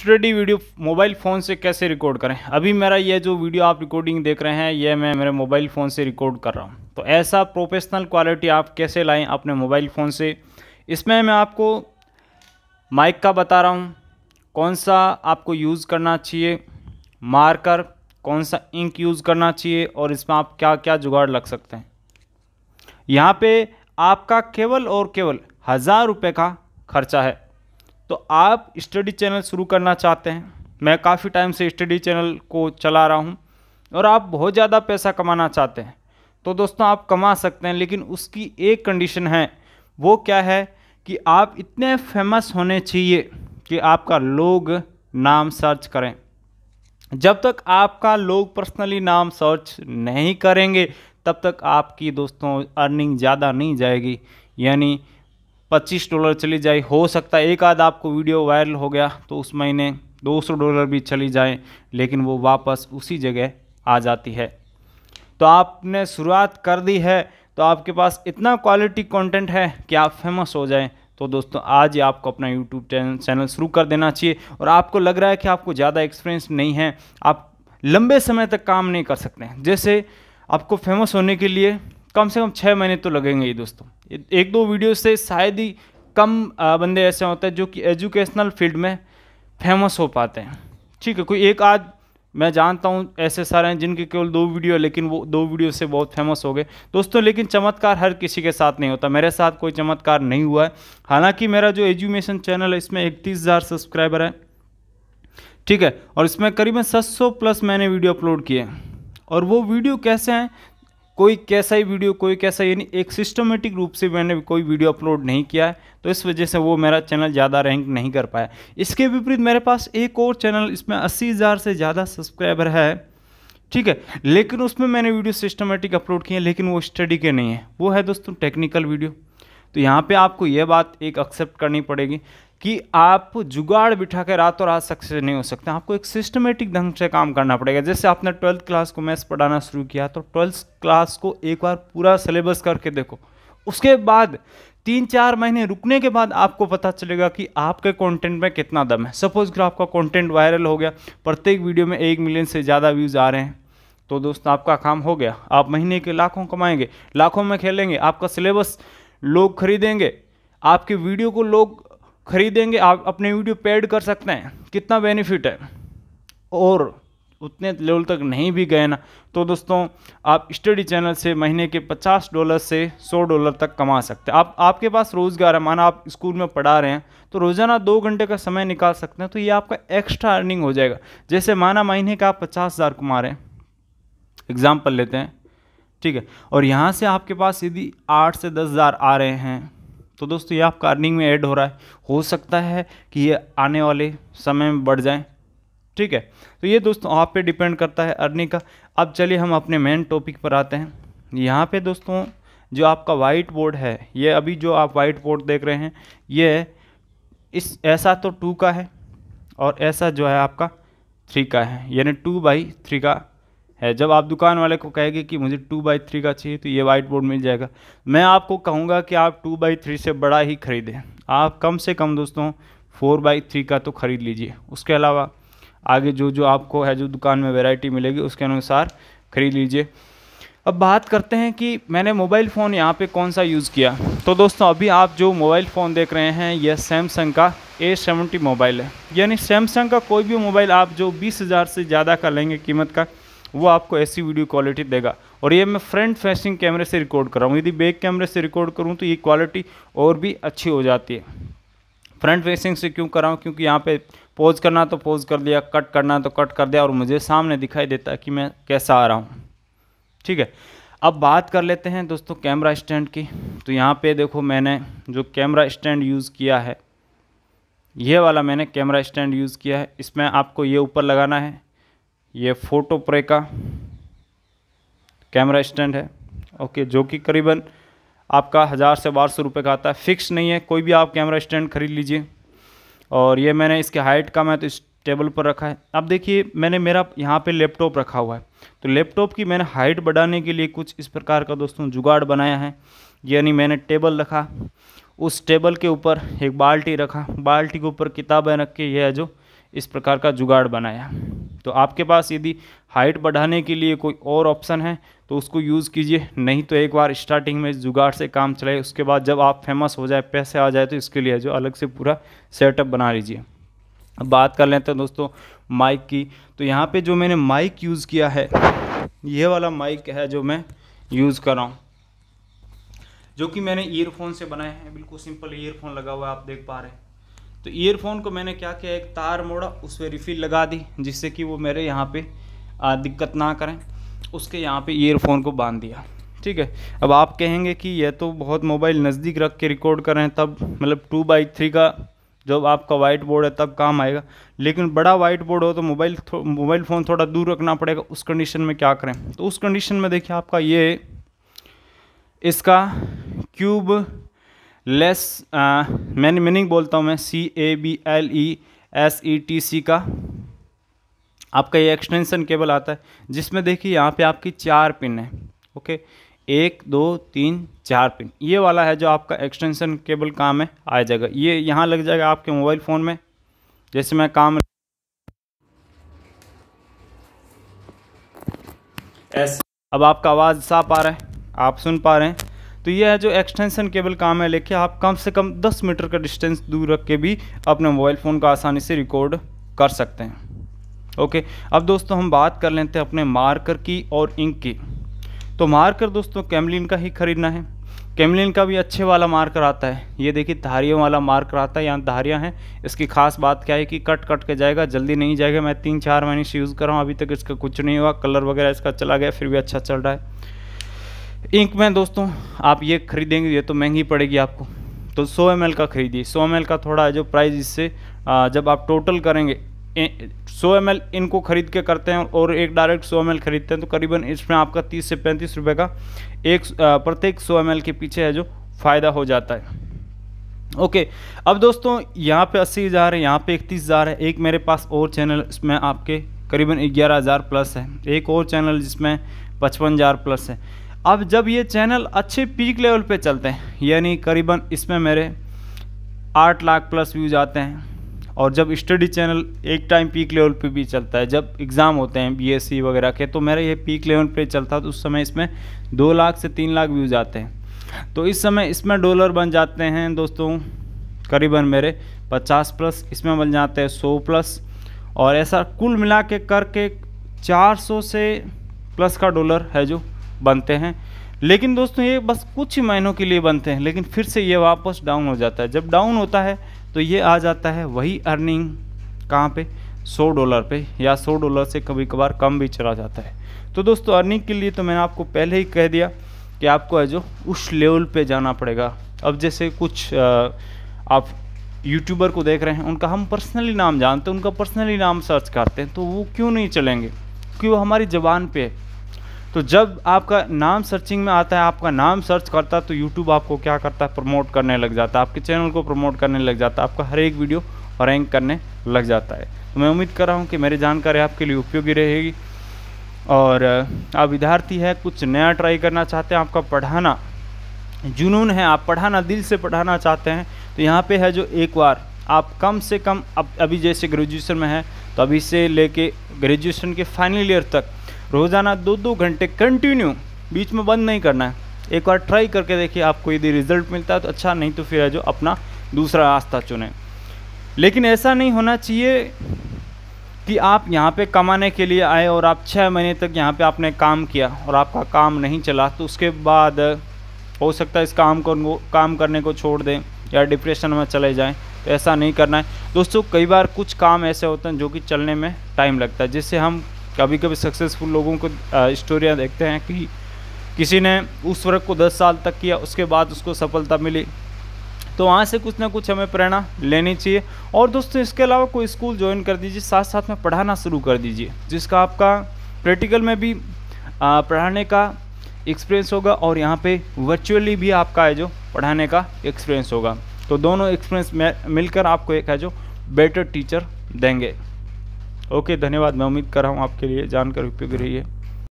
study video mobile phone से कैसे record करें अभी मेरा यह जो वीडियो आप रिकॉर्डिंग देख रहे हैं यह मैं मेरे मोबाइल फ़ोन से रिकॉर्ड कर रहा हूँ तो ऐसा प्रोफेशनल क्वालिटी आप कैसे लाएं अपने मोबाइल फ़ोन से इसमें मैं आपको माइक का बता रहा हूँ कौन सा आपको यूज़ करना चाहिए मार्कर कौन सा इंक यूज़ करना चाहिए और इसमें आप क्या क्या जुगाड़ लग सकते हैं यहाँ पे आपका केवल और केवल हज़ार रुपये का खर्चा है तो आप स्टडी चैनल शुरू करना चाहते हैं मैं काफ़ी टाइम से स्टडी चैनल को चला रहा हूँ और आप बहुत ज़्यादा पैसा कमाना चाहते हैं तो दोस्तों आप कमा सकते हैं लेकिन उसकी एक कंडीशन है वो क्या है कि आप इतने फेमस होने चाहिए कि आपका लोग नाम सर्च करें जब तक आपका लोग पर्सनली नाम सर्च नहीं करेंगे तब तक आपकी दोस्तों अर्निंग ज़्यादा नहीं जाएगी यानी पच्चीस डॉलर चली जाए हो सकता है एक आध आपको वीडियो वायरल हो गया तो उस महीने दो सौ डॉलर भी चली जाए लेकिन वो वापस उसी जगह आ जाती है तो आपने शुरुआत कर दी है तो आपके पास इतना क्वालिटी कंटेंट है कि आप फेमस हो जाएं तो दोस्तों आज ही आपको अपना यूट्यूब चैनल शुरू कर देना चाहिए और आपको लग रहा है कि आपको ज़्यादा एक्सपीरियंस नहीं है आप लंबे समय तक काम नहीं कर सकते जैसे आपको फेमस होने के लिए कम से कम छः महीने तो लगेंगे ही दोस्तों एक दो वीडियो से शायद ही कम बंदे ऐसे होते हैं जो कि एजुकेशनल फील्ड में फेमस हो पाते हैं ठीक है कोई एक आज मैं जानता हूँ ऐसे सारे हैं जिनके केवल दो वीडियो है लेकिन वो दो वीडियो से बहुत फेमस हो गए दोस्तों लेकिन चमत्कार हर किसी के साथ नहीं होता मेरे साथ कोई चमत्कार नहीं हुआ है हालांकि मेरा जो एजुमेशन चैनल है इसमें इकतीस हज़ार सब्सक्राइबर है ठीक है और इसमें करीबन 700 प्लस मैंने वीडियो अपलोड किए और वो वीडियो कैसे हैं कोई कैसा ही वीडियो कोई कैसा यानी एक सिस्टमेटिक रूप से मैंने कोई वीडियो अपलोड नहीं किया है तो इस वजह से वो मेरा चैनल ज़्यादा रैंक नहीं कर पाया इसके विपरीत मेरे पास एक और चैनल इसमें अस्सी हज़ार से ज़्यादा सब्सक्राइबर है ठीक है लेकिन उसमें मैंने वीडियो सिस्टमेटिक अपलोड किए हैं लेकिन वो स्टडी के नहीं है वो है दोस्तों टेक्निकल वीडियो तो यहाँ पे आपको ये बात एक एक्सेप्ट करनी पड़ेगी कि आप जुगाड़ बिठा के रात और रात सक्सेस नहीं हो सकते आपको एक सिस्टमेटिक ढंग से काम करना पड़ेगा जैसे आपने ट्वेल्थ क्लास को मैथ्स पढ़ाना शुरू किया तो ट्वेल्थ क्लास को एक बार पूरा सिलेबस करके देखो उसके बाद तीन चार महीने रुकने के बाद आपको पता चलेगा कि आपके कंटेंट में कितना दम है सपोज कि आपका कंटेंट वायरल हो गया प्रत्येक वीडियो में एक मिलियन से ज़्यादा व्यूज़ आ रहे हैं तो दोस्तों आपका काम हो गया आप महीने के लाखों कमाएंगे लाखों में खेलेंगे आपका सिलेबस लोग खरीदेंगे आपके वीडियो को लोग खरीदेंगे आप अपने वीडियो पेड कर सकते हैं कितना बेनिफिट है और उतने लेवल तक नहीं भी गए ना तो दोस्तों आप स्टडी चैनल से महीने के 50 डॉलर से 100 डॉलर तक कमा सकते हैं आप आपके पास रोज़गार है माना आप स्कूल में पढ़ा रहे हैं तो रोज़ाना दो घंटे का समय निकाल सकते हैं तो ये आपका एक्स्ट्रा अर्निंग हो जाएगा जैसे माना महीने का आप पचास हज़ार कमा रहे हैं एग्ज़ाम्पल लेते हैं ठीक है और यहाँ से आपके पास यदि आठ से दस हज़ार आ रहे हैं तो दोस्तों ये आपका अर्निंग में ऐड हो रहा है हो सकता है कि ये आने वाले समय में बढ़ जाएँ ठीक है तो ये दोस्तों आप पे डिपेंड करता है अर्निंग का अब चलिए हम अपने मेन टॉपिक पर आते हैं यहाँ पे दोस्तों जो आपका वाइट बोर्ड है ये अभी जो आप वाइट बोर्ड देख रहे हैं ये इस ऐसा तो टू का है और ऐसा जो है आपका थ्री का है यानी टू बाई थ्री का है जब आप दुकान वाले को कहेंगे कि मुझे टू बाई थ्री का चाहिए तो ये वाइट बोर्ड मिल जाएगा मैं आपको कहूँगा कि आप टू बाई थ्री से बड़ा ही ख़रीदें आप कम से कम दोस्तों फोर बाई थ्री का तो ख़रीद लीजिए उसके अलावा आगे जो जो आपको है जो दुकान में वेराइटी मिलेगी उसके अनुसार ख़रीद लीजिए अब बात करते हैं कि मैंने मोबाइल फ़ोन यहाँ पर कौन सा यूज़ किया तो दोस्तों अभी आप जो मोबाइल फ़ोन देख रहे हैं यह सैमसंग का ए सेवेंटी मोबाइल है यानी सैमसंग का कोई भी मोबाइल आप जो बीस हज़ार से ज़्यादा का लेंगे कीमत का वो आपको ऐसी वीडियो क्वालिटी देगा और ये मैं फ्रंट फेसिंग कैमरे से रिकॉर्ड कर रहा हूँ यदि बैक कैमरे से रिकॉर्ड करूँ तो ये क्वालिटी और भी अच्छी हो जाती है फ्रंट फेसिंग से क्यों कर रहा हूँ क्योंकि यहाँ पे पोज करना तो पोज कर दिया कट करना तो कट कर दिया और मुझे सामने दिखाई देता है कि मैं कैसा आ रहा हूँ ठीक है अब बात कर लेते हैं दोस्तों कैमरा स्टैंड की तो यहाँ पर देखो मैंने जो कैमरा स्टैंड यूज़ किया है ये वाला मैंने कैमरा स्टैंड यूज़ किया है इसमें आपको ये ऊपर लगाना है ये फोटो प्रे का कैमरा स्टैंड है ओके जो कि करीबन आपका हज़ार से बारह सौ रुपये का आता है फिक्स नहीं है कोई भी आप कैमरा स्टैंड खरीद लीजिए और ये मैंने इसके हाइट का मैं तो इस टेबल पर रखा है अब देखिए मैंने मेरा यहाँ पे लैपटॉप रखा हुआ है तो लैपटॉप की मैंने हाइट बढ़ाने के लिए कुछ इस प्रकार का दोस्तों जुगाड़ बनाया है यानी मैंने टेबल रखा उस टेबल के ऊपर एक बाल्टी रखा बाल्टी के ऊपर किताबें रख के यह है जो इस प्रकार का जुगाड़ बनाया तो आपके पास यदि हाइट बढ़ाने के लिए कोई और ऑप्शन है तो उसको यूज़ कीजिए नहीं तो एक बार स्टार्टिंग में जुगाड़ से काम चलाए उसके बाद जब आप फेमस हो जाए पैसे आ जाए तो इसके लिए जो अलग से पूरा सेटअप बना लीजिए अब बात कर लेते हैं दोस्तों माइक की तो यहाँ पे जो मैंने माइक यूज़ किया है यह वाला माइक है जो मैं यूज़ कर रहा हूँ जो कि मैंने ईयरफोन से बनाए हैं बिल्कुल सिंपल ईयरफोन लगा हुआ है आप देख पा रहे हैं तो ईयरफोन को मैंने क्या किया एक तार मोड़ा उस पर रिफ़िल लगा दी जिससे कि वो मेरे यहाँ पे दिक्कत ना करें उसके यहाँ पे ईयरफोन को बांध दिया ठीक है अब आप कहेंगे कि यह तो बहुत मोबाइल नज़दीक रख के रिकॉर्ड करें तब मतलब टू बाई थ्री का जब आपका वाइट बोर्ड है तब काम आएगा लेकिन बड़ा वाइट बोर्ड हो तो मोबाइल मोबाइल फ़ोन थोड़ा दूर रखना पड़ेगा उस कंडीशन में क्या करें तो उस कंडीशन में देखिए आपका ये इसका क्यूब लेस मैन मीनिंग बोलता हूँ मैं C A B L E S E T C का आपका ये एक्सटेंशन केबल आता है जिसमें देखिए यहाँ पे आपकी चार पिन है ओके एक दो तीन चार पिन ये वाला है जो आपका एक्सटेंशन केबल काम है आ जाएगा ये यहाँ लग जाएगा आपके मोबाइल फ़ोन में जैसे मैं काम एस अब आपका आवाज़ साफ आ रहा है आप सुन पा रहे हैं तो यह है जो एक्सटेंशन केबल काम है लेके आप कम से कम 10 मीटर का डिस्टेंस दूर रख के भी अपने मोबाइल फ़ोन का आसानी से रिकॉर्ड कर सकते हैं ओके अब दोस्तों हम बात कर लेते हैं अपने मार्कर की और इंक की तो मार्कर दोस्तों कैमलिन का ही ख़रीदना है कैमलिन का भी अच्छे वाला मार्कर आता है ये देखिए धारियों वाला मार्कर आता है यहाँ धारियाँ हैं इसकी खास बात क्या है कि कट कट के जाएगा जल्दी नहीं जाएगा मैं तीन चार महीने से यूज़ कर रहा हूँ अभी तक इसका कुछ नहीं हुआ कलर वगैरह इसका चला गया फिर भी अच्छा चल रहा है इंक में दोस्तों आप ये खरीदेंगे ये तो महंगी पड़ेगी आपको तो 100 एम का खरीदिए 100 एम का थोड़ा जो प्राइस इससे जब आप टोटल करेंगे 100 एम इनको खरीद के करते हैं और एक डायरेक्ट 100 एम खरीदते हैं तो करीबन इसमें आपका 30 से पैंतीस रुपये का एक प्रत्येक 100 एम के पीछे है जो फ़ायदा हो जाता है ओके अब दोस्तों यहाँ पे अस्सी हज़ार है यहाँ पर इकतीस हज़ार है एक मेरे पास और चैनल इसमें आपके करीबन ग्यारह हज़ार प्लस है एक और चैनल जिसमें पचपन हज़ार प्लस है अब जब ये चैनल अच्छे पीक लेवल पे चलते हैं यानी करीबन इसमें मेरे आठ लाख प्लस व्यूज आते हैं और जब स्टडी चैनल एक टाइम पीक लेवल पे भी चलता है जब एग्ज़ाम होते हैं बीएससी e वगैरह के तो मेरा ये पीक लेवल पे चलता है तो उस समय इसमें दो लाख से तीन लाख व्यूज आते हैं तो इस समय इसमें डॉलर बन जाते हैं दोस्तों करीबन मेरे पचास प्लस इसमें बन जाते हैं सौ प्लस और ऐसा कुल मिला के करके चार सौ से प्लस का डॉलर है जो बनते हैं लेकिन दोस्तों ये बस कुछ ही महीनों के लिए बनते हैं लेकिन फिर से ये वापस डाउन हो जाता है जब डाउन होता है तो ये आ जाता है वही अर्निंग कहाँ पे 100 डॉलर पे या 100 डॉलर से कभी कभार कम भी चला जाता है तो दोस्तों अर्निंग के लिए तो मैंने आपको पहले ही कह दिया कि आपको जो उस लेवल पर जाना पड़ेगा अब जैसे कुछ आप यूट्यूबर को देख रहे हैं उनका हम पर्सनली नाम जानते हैं उनका पर्सनली नाम सर्च करते हैं तो वो क्यों नहीं चलेंगे क्योंकि वो हमारी ज़बान पर है तो जब आपका नाम सर्चिंग में आता है आपका नाम सर्च करता है तो यूट्यूब आपको क्या करता है प्रमोट करने लग जाता है आपके चैनल को प्रमोट करने लग जाता है आपका हर एक वीडियो रैंक करने लग जाता है तो मैं उम्मीद कर रहा हूँ कि मेरी जानकारी आपके लिए उपयोगी रहेगी और आप विद्यार्थी है कुछ नया ट्राई करना चाहते हैं आपका पढ़ाना जुनून है आप पढ़ाना दिल से पढ़ाना चाहते हैं तो यहाँ पे है जो एक बार आप कम से कम अब अभी जैसे ग्रेजुएशन में है तो अभी से लेके ग्रेजुएशन के फाइनल ईयर तक रोज़ाना दो दो घंटे कंटिन्यू बीच में बंद नहीं करना है एक बार ट्राई करके देखिए आपको यदि रिजल्ट मिलता है तो अच्छा नहीं तो फिर है जो अपना दूसरा रास्ता चुने लेकिन ऐसा नहीं होना चाहिए कि आप यहाँ पे कमाने के लिए आए और आप छः महीने तक यहाँ पे आपने काम किया और आपका काम नहीं चला तो उसके बाद हो सकता है इस काम को काम करने को छोड़ दें या डिप्रेशन में चले जाएं तो ऐसा नहीं करना है दोस्तों कई बार कुछ काम ऐसे होते हैं जो कि चलने में टाइम लगता है जिससे हम कभी कभी सक्सेसफुल लोगों को स्टोरियाँ देखते हैं कि किसी ने उस वर्क को दस साल तक किया उसके बाद उसको सफलता मिली तो वहाँ से कुछ ना कुछ हमें प्रेरणा लेनी चाहिए और दोस्तों इसके अलावा कोई स्कूल ज्वाइन कर दीजिए साथ साथ में पढ़ाना शुरू कर दीजिए जिसका आपका प्रैक्टिकल में भी पढ़ाने का एक्सपीरियंस होगा और यहाँ पे वर्चुअली भी आपका है जो पढ़ाने का एक्सपीरियंस होगा तो दोनों एक्सपीरियंस मिलकर आपको एक है जो बेटर टीचर देंगे ओके धन्यवाद मैं उम्मीद कर रहा हूँ आपके लिए जानकर उपयोगी रहिए